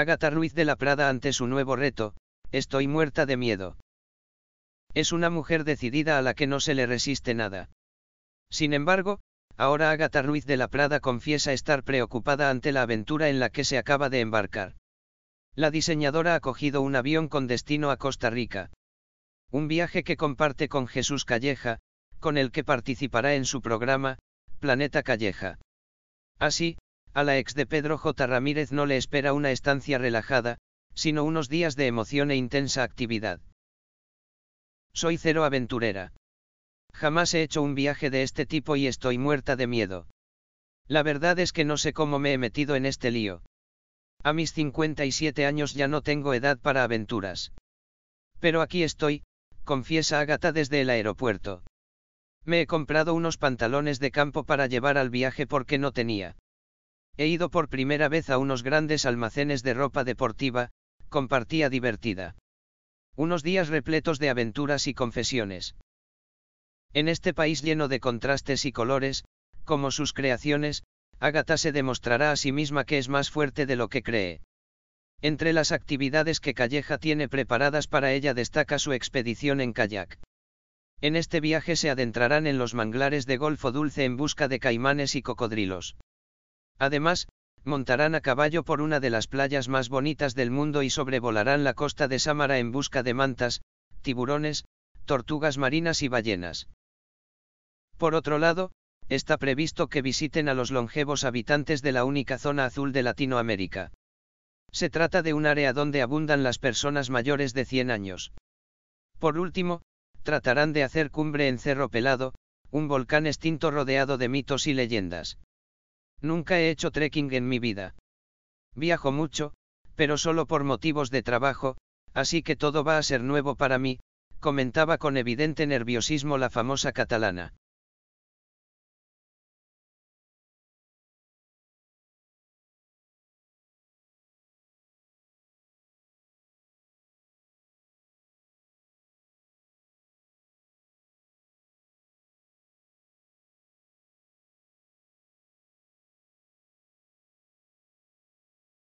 Agatha Ruiz de la Prada ante su nuevo reto, estoy muerta de miedo. Es una mujer decidida a la que no se le resiste nada. Sin embargo, ahora Agatha Ruiz de la Prada confiesa estar preocupada ante la aventura en la que se acaba de embarcar. La diseñadora ha cogido un avión con destino a Costa Rica. Un viaje que comparte con Jesús Calleja, con el que participará en su programa, Planeta Calleja. Así, a la ex de Pedro J. Ramírez no le espera una estancia relajada, sino unos días de emoción e intensa actividad. Soy cero aventurera. Jamás he hecho un viaje de este tipo y estoy muerta de miedo. La verdad es que no sé cómo me he metido en este lío. A mis 57 años ya no tengo edad para aventuras. Pero aquí estoy, confiesa Agata desde el aeropuerto. Me he comprado unos pantalones de campo para llevar al viaje porque no tenía. He ido por primera vez a unos grandes almacenes de ropa deportiva, compartía divertida. Unos días repletos de aventuras y confesiones. En este país lleno de contrastes y colores, como sus creaciones, Agatha se demostrará a sí misma que es más fuerte de lo que cree. Entre las actividades que Calleja tiene preparadas para ella destaca su expedición en kayak. En este viaje se adentrarán en los manglares de Golfo Dulce en busca de caimanes y cocodrilos. Además, montarán a caballo por una de las playas más bonitas del mundo y sobrevolarán la costa de Samara en busca de mantas, tiburones, tortugas marinas y ballenas. Por otro lado, está previsto que visiten a los longevos habitantes de la única zona azul de Latinoamérica. Se trata de un área donde abundan las personas mayores de 100 años. Por último, tratarán de hacer cumbre en Cerro Pelado, un volcán extinto rodeado de mitos y leyendas. Nunca he hecho trekking en mi vida. Viajo mucho, pero solo por motivos de trabajo, así que todo va a ser nuevo para mí, comentaba con evidente nerviosismo la famosa catalana.